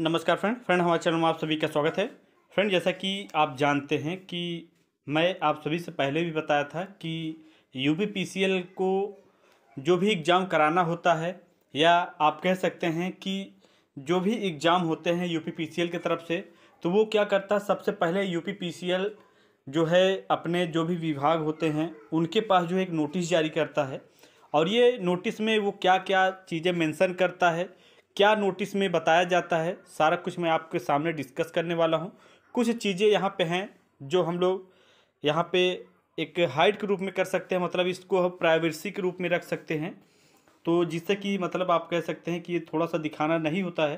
नमस्कार friend friend हमारे channel में आप सभी का स्वागत है फ्रेंड जैसा कि आप जानते हैं कि मैं आप सभी से पहले भी बताया था कि यू को जो भी एग्ज़ाम कराना होता है या आप कह सकते हैं कि जो भी एग्ज़ाम होते हैं यू पी की तरफ से तो वो क्या करता है सबसे पहले यू पी जो है अपने जो भी विभाग होते हैं उनके पास जो एक नोटिस जारी करता है और ये नोटिस में वो क्या क्या चीज़ें मेंशन करता है क्या नोटिस में बताया जाता है सारा कुछ मैं आपके सामने डिस्कस करने वाला हूँ कुछ चीज़ें यहाँ पे हैं जो हम लोग यहाँ पे एक हाइट के रूप में कर सकते हैं मतलब इसको हम प्राइवेसी के रूप में रख सकते हैं तो जिससे कि मतलब आप कह सकते हैं कि ये थोड़ा सा दिखाना नहीं होता है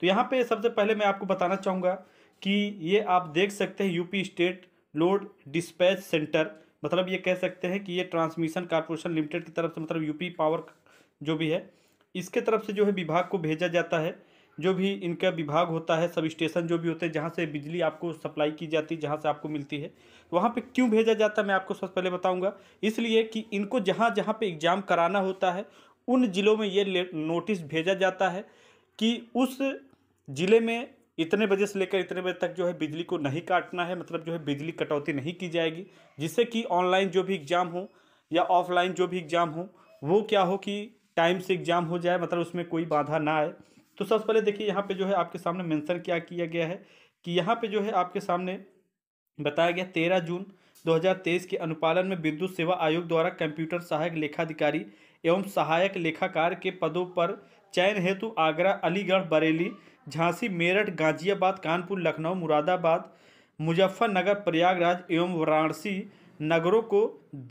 तो यहाँ पे सबसे पहले मैं आपको बताना चाहूँगा कि ये आप देख सकते हैं UP state load dispatch centre मतलब ये कह सकते हैं कि ये ट्रांसमिशन कॉरपोरेशन लिमिटेड की तरफ से मतलब यूपी पावर जो भी है इसके तरफ से जो है विभाग को भेजा जाता है जो भी इनका विभाग होता है सब स्टेशन जो भी होते हैं जहाँ से बिजली आपको सप्लाई की जाती है जहाँ से आपको मिलती है वहाँ पे क्यों भेजा जाता है मैं आपको सबसे पहले बताऊँगा इसलिए कि इनको जहाँ जहाँ पे एग्ज़ाम कराना होता है उन ज़िलों में ये नोटिस भेजा जाता है कि उस ज़िले में इतने बजे से लेकर इतने बजे तक जो है बिजली को नहीं काटना है मतलब जो है बिजली कटौती नहीं की जाएगी जिससे कि ऑनलाइन जो भी एग्ज़ाम हो या ऑफलाइन जो भी एग्ज़ाम हो वो क्या हो कि टाइम से एग्ज़ाम हो जाए मतलब उसमें कोई बाधा ना आए तो सबसे पहले देखिए यहाँ पे जो है आपके सामने मेंशन क्या किया गया है कि यहाँ पे जो है आपके सामने बताया गया तेरह जून 2023 के अनुपालन में विद्युत सेवा आयोग द्वारा कंप्यूटर सहायक लेखाधिकारी एवं सहायक लेखाकार के पदों पर चयन हेतु आगरा अलीगढ़ बरेली झांसी मेरठ गाजियाबाद कानपुर लखनऊ मुरादाबाद मुजफ्फरनगर प्रयागराज एवं वाराणसी नगरों को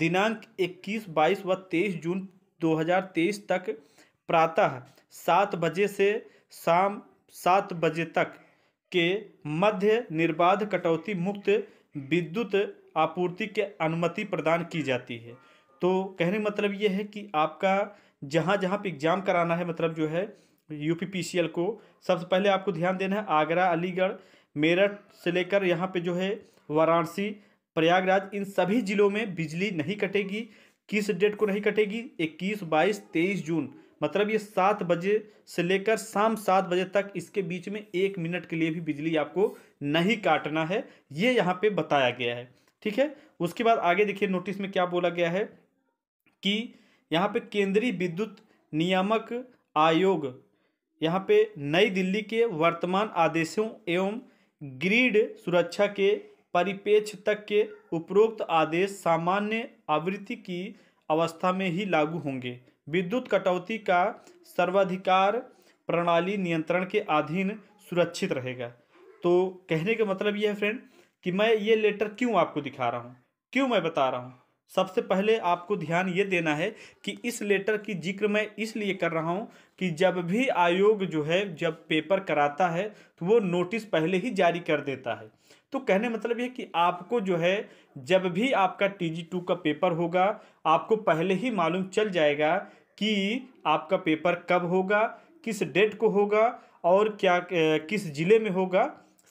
दिनांक 21, 22 व 23 जून 2023 तक प्रातः सात बजे से शाम सात बजे तक के मध्य निर्बाध कटौती मुक्त विद्युत आपूर्ति के अनुमति प्रदान की जाती है तो कहने का मतलब ये है कि आपका जहाँ जहाँ पे एग्ज़ाम कराना है मतलब जो है यू को सबसे पहले आपको ध्यान देना है आगरा अलीगढ़ मेरठ से लेकर यहाँ पे जो है वाराणसी प्रयागराज इन सभी ज़िलों में बिजली नहीं कटेगी किस डेट को नहीं कटेगी इक्कीस बाईस तेईस जून मतलब ये सात बजे से लेकर शाम सात बजे तक इसके बीच में एक मिनट के लिए भी बिजली आपको नहीं काटना है ये यहाँ पे बताया गया है ठीक है उसके बाद आगे देखिए नोटिस में क्या बोला गया है कि यहाँ पे केंद्रीय विद्युत नियामक आयोग यहाँ पे नई दिल्ली के वर्तमान आदेशों एवं ग्रीड सुरक्षा के परिपेक्ष तक के उपरोक्त आदेश सामान्य आवृत्ति की अवस्था में ही लागू होंगे विद्युत कटौती का सर्वाधिकार प्रणाली नियंत्रण के अधीन सुरक्षित रहेगा तो कहने का मतलब यह है फ्रेंड कि मैं ये लेटर क्यों आपको दिखा रहा हूँ क्यों मैं बता रहा हूँ सबसे पहले आपको ध्यान ये देना है कि इस लेटर की जिक्र मैं इसलिए कर रहा हूँ कि जब भी आयोग जो है जब पेपर कराता है तो वो नोटिस पहले ही जारी कर देता है तो कहने मतलब ये कि आपको जो है जब भी आपका टी जी टू का पेपर होगा आपको पहले ही मालूम चल जाएगा कि आपका पेपर कब होगा किस डेट को होगा और क्या किस ज़िले में होगा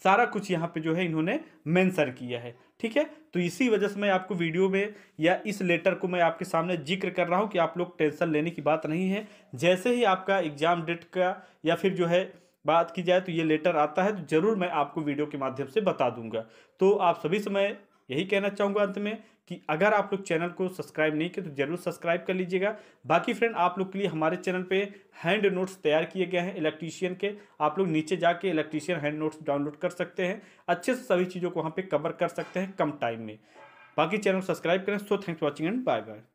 सारा कुछ यहाँ पे जो है इन्होंने मेंशन किया है ठीक है तो इसी वजह से मैं आपको वीडियो में या इस लेटर को मैं आपके सामने जिक्र कर रहा हूँ कि आप लोग टेंशन लेने की बात नहीं है जैसे ही आपका एग्जाम डेट का या फिर जो है बात की जाए तो ये लेटर आता है तो ज़रूर मैं आपको वीडियो के माध्यम से बता दूंगा तो आप सभी समय यही कहना चाहूँगा अंत में कि अगर आप लोग चैनल को सब्सक्राइब नहीं किया तो जरूर सब्सक्राइब कर लीजिएगा बाकी फ्रेंड आप लोग के लिए हमारे चैनल पे हैंड नोट्स तैयार किए गए हैं इलेक्ट्रीशियन के आप लोग नीचे जाके इलेक्ट्रीशियन हैंड नोट्स डाउनलोड कर सकते हैं अच्छे से सभी चीज़ों को वहाँ पर कवर कर सकते हैं कम टाइम में बाकी चैनल सब्सक्राइब करें so thanks watching and bye bye